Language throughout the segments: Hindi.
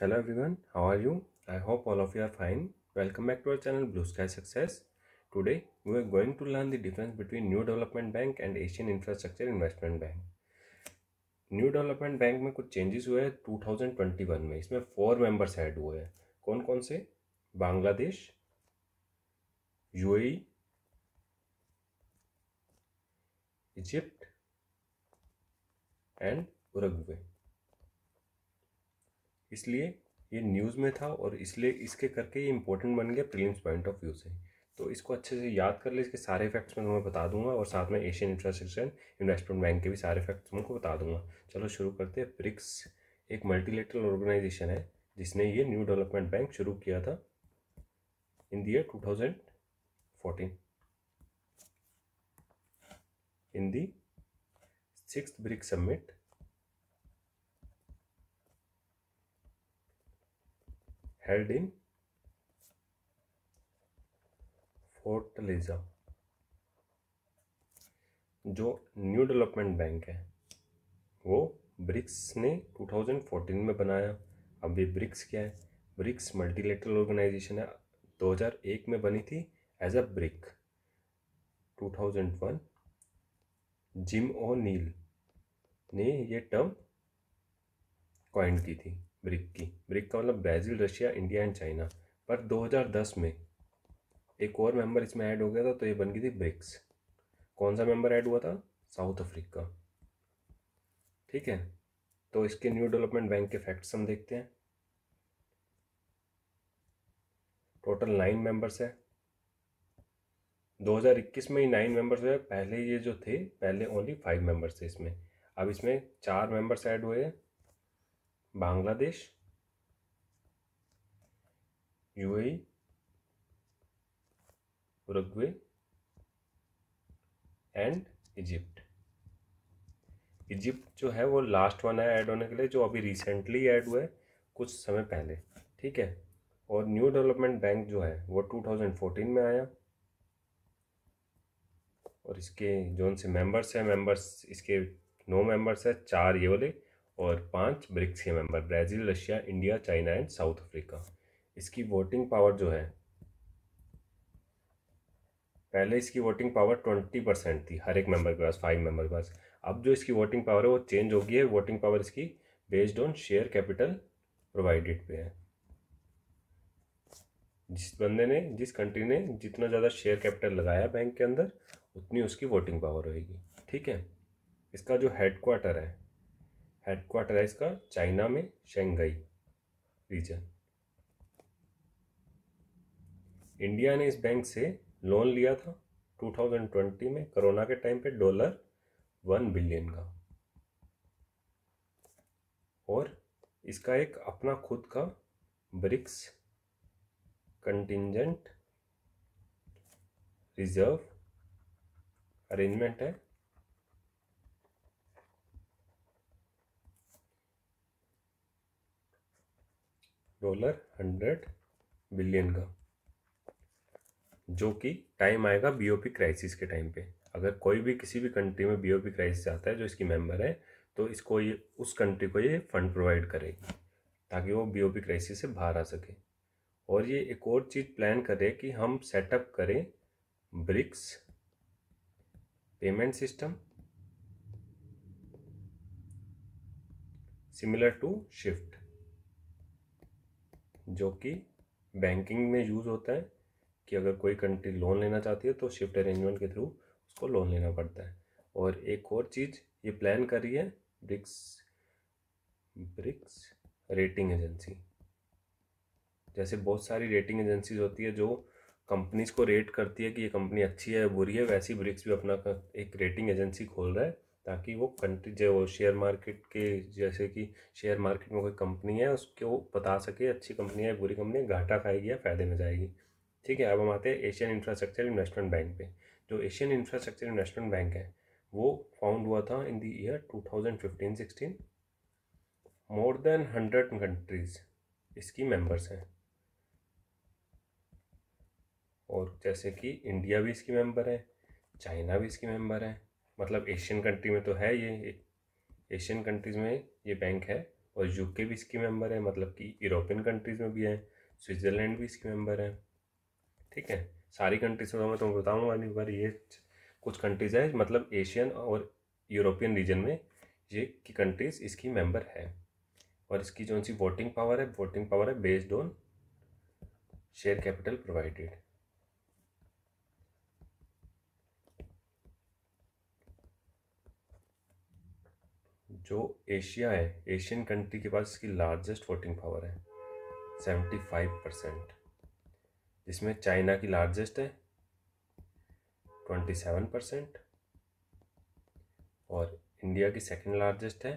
hello everyone how are you I hope all of you are fine welcome back to our channel Blue Sky Success today we are going to learn the difference between New Development Bank and Asian Infrastructure Investment Bank New Development Bank में कुछ चेंजेस हुए हैं टू थाउजेंड ट्वेंटी वन में इसमें फोर मेंबर्स एड हुए हैं कौन कौन से बांग्लादेश यू इजिप्ट एंड उरगवे इसलिए ये न्यूज़ में था और इसलिए इसके करके ये इंपॉर्टेंट बन गया प्रीलिम्स पॉइंट ऑफ व्यू से तो इसको अच्छे से याद कर ले इसके सारे फैक्ट्स मैं तुम्हें बता दूंगा और साथ में एशियन इंफ्रास्ट्रक्चर इन्वेस्टमेंट बैंक के भी सारे फैक्ट्स तुमको बता दूंगा चलो शुरू करते हैं ब्रिक्स एक मल्टीलेटरल ऑर्गेनाइजेशन है जिसने ये न्यू डेवलपमेंट बैंक शुरू किया था in the year fourteen in दिक्स BRICS summit held in Fortaleza जो न्यू डेवलपमेंट बैंक है वो ब्रिक्स ने 2014 में बनाया अब ये ब्रिक्स क्या है ब्रिक्स मल्टीलेटरल ऑर्गेनाइजेशन है 2001 में बनी थी as a BRIC 2001 Jim O'Neill ने ये टर्म कॉइन की थी ब्रिक की ब्रिक का मतलब Brazil Russia India and China पर 2010 में एक और मेंबर इसमें ऐड हो गया था तो ये बन गई थी ब्रिक्स कौन सा मेंबर ऐड हुआ था साउथ अफ्रीका ठीक है तो इसके न्यू डेवलपमेंट बैंक के फैक्ट्स हम देखते हैं टोटल नाइन मेंबर्स है 2021 में ही नाइन मेंबर्स हुए पहले ये जो थे पहले ओनली फाइव मेंबर्स थे इसमें अब इसमें चार मेंबर्स ऐड हुए हैं Bangladesh UAE Uruguay and Egypt Egypt जो है वो लास्ट वन है ऐड होने के लिए जो अभी रिसेंटली ऐड हुआ है कुछ समय पहले ठीक है और न्यू डेवलपमेंट बैंक जो है वो 2014 में आया और इसके जो उनसे मेंबर्स हैं मेंबर्स इसके नौ मेंबर्स है चार ये वाले और पांच ब्रिक्स के member Brazil Russia India China and South Africa इसकी वोटिंग पावर जो है पहले इसकी वोटिंग पावर ट्वेंटी परसेंट थी हर एक मेंबर के पास फाइव मेंबर के पास अब जो इसकी वोटिंग पावर है वो चेंज हो गई है वोटिंग पावर इसकी based on share capital provided पे है जिस बंदे ने जिस कंट्री ने जितना ज़्यादा शेयर कैपिटल लगाया बैंक के अंदर उतनी उसकी वोटिंग पावर होगी ठीक है इसका जो हेडक्वार्टर है हेडक्वार्टर है इसका चाइना में शेंगई रीजन इंडिया ने इस बैंक से लोन लिया था 2020 में कोरोना के टाइम पे डॉलर वन बिलियन का और इसका एक अपना खुद का ब्रिक्स कंटिजेंट रिजर्व अरेंजमेंट है डॉलर हंड्रेड बिलियन का जो कि टाइम आएगा बीओपी क्राइसिस के टाइम पे अगर कोई भी किसी भी कंट्री में बीओपी क्राइसिस आता है जो इसकी मेंबर है तो इसको ये उस कंट्री को ये फंड प्रोवाइड करेगी ताकि वो बीओपी क्राइसिस से बाहर आ सके और ये एक और चीज़ प्लान करे कि हम सेटअप करें BRICS payment system similar to SWIFT जो कि बैंकिंग में यूज़ होता है कि अगर कोई कंट्री लोन लेना चाहती है तो शिफ्ट अरेंजमेंट के थ्रू उसको लोन लेना पड़ता है और एक और चीज़ ये प्लान कर रही है ब्रिक्स ब्रिक्स रेटिंग एजेंसी जैसे बहुत सारी रेटिंग एजेंसीज होती है जो कंपनीज को रेट करती है कि ये कंपनी अच्छी है बुरी है वैसी ब्रिक्स भी अपना एक रेटिंग एजेंसी खोल रहा है ताकि वो कंट्री जो शेयर मार्केट के जैसे कि शेयर मार्केट में कोई कंपनी है उसको बता सके अच्छी कंपनी है बुरी कंपनी है घाटा खाएगी या फायदे में जाएगी ठीक है अब हम आते हैं एशियन इंफ्रास्ट्रक्चर इन्वेस्टमेंट बैंक पे जो एशियन इंफ्रास्ट्रक्चर इन्वेस्टमेंट बैंक है वो फाउंड हुआ था in the year two thousand more than hundred countries इसकी मेंबर्स हैं और जैसे कि इंडिया भी इसकी मेंबर है चाइना भी इसकी मेंबर है मतलब एशियन कंट्री में तो है ये एशियन कंट्रीज़ में ये बैंक है और यूके भी इसकी मेंबर है मतलब कि यूरोपियन कंट्रीज़ में भी है स्विट्ज़रलैंड भी इसकी मेंबर है ठीक है सारी कंट्रीज़ में तो मैं तुमको बताऊँगा अगली बार ये कुछ कंट्रीज़ है मतलब एशियन और यूरोपियन रीजन में ये की कंट्रीज़ इसकी मेंबर है और इसकी जो सी वोटिंग पावर है वोटिंग पावर है based on share capital provided जो एशिया है एशियन कंट्री के पास इसकी लार्जेस्ट वोटिंग पावर है सेवेंटी फाइव परसेंट जिसमें चाइना की लार्जेस्ट है ट्वेंटी सेवन परसेंट और इंडिया की सेकंड लार्जेस्ट है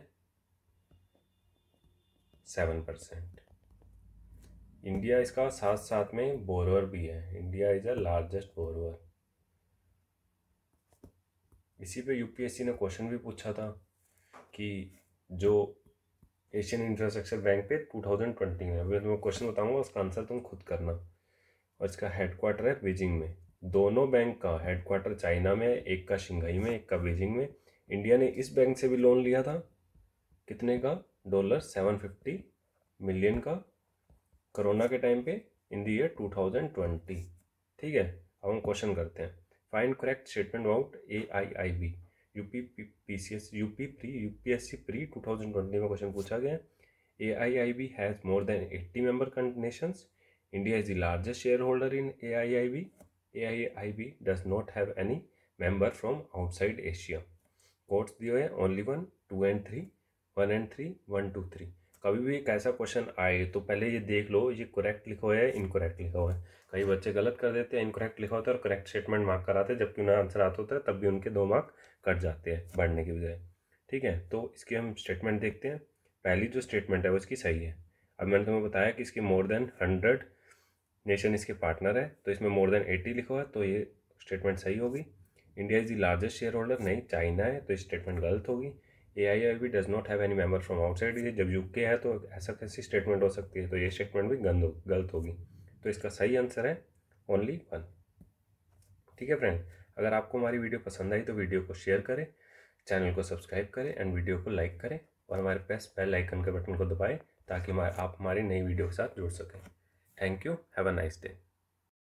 सेवन परसेंट इंडिया इसका साथ साथ में बोरवर भी है India is a largest borrower इसी पे यूपीएससी ने क्वेश्चन भी पूछा था कि जो एशियन इंफ्रास्ट्रक्चर बैंक पे ट्वेंटी में अभी मैं क्वेश्चन बताऊंगा उसका आंसर तुम खुद करना और इसका हेडक्वार्टर है बीजिंग में दोनों बैंक का हेडक्वार्टर चाइना में है एक का शंघाई में एक का बीजिंग में इंडिया ने इस बैंक से भी लोन लिया था कितने का डॉलर सेवन फिफ्टी मिलियन का कोरोना के टाइम पे in the year two thousand twenty ठीक है अब हम क्वेश्चन करते हैं find correct statement about A I I B UP P C S UP pre U P S C pre two thousand twenty में क्वेश्चन पूछा गया A I I B has more than eighty member nations India is the largest shareholder in A I I B A I I B does not have any member from outside Asia codes दिए हुए only one two and three one and three one two three कभी भी एक ऐसा क्वेश्चन आए तो पहले ये देख लो ये करेक्ट लिखा हुआ है इनकोरेक्ट लिखा हुआ है कई बच्चे गलत कर देते हैं इनकोरेक्ट लिखा होता है और करेक्ट स्टेटमेंट मार्क कराते हैं जबकि उन्हें आंसर आता होता है तब भी उनके दो मार्क कट जाते हैं बढ़ने के बजाय ठीक है तो इसकी हम स्टेटमेंट देखते हैं पहली जो स्टेटमेंट है वो इसकी सही है अब मैंने तुम्हें बताया कि इसके मोर देन हंड्रेड नेशन इसके पार्टनर है तो इसमें मोर देन एटी लिखा हुआ है तो ये स्टेटमेंट सही होगी India is the largest shareholder नहीं चाइना है तो ये स्टेटमेंट गलत होगी A I R does not have any member from outside ये जब यूके है तो ऐसा कैसी स्टेटमेंट हो सकती है तो ये स्टेटमेंट भी गंद हो गलत होगी तो इसका सही आंसर है ओनली वन ठीक है फ्रेंड अगर आपको हमारी वीडियो पसंद आई तो वीडियो को शेयर करें चैनल को सब्सक्राइब करें एंड वीडियो को लाइक करें और हमारे पास बेल आइकन के बटन को दबाएं ताकि आप हमारी नई वीडियो के साथ जुड़ सकें thank you have a nice day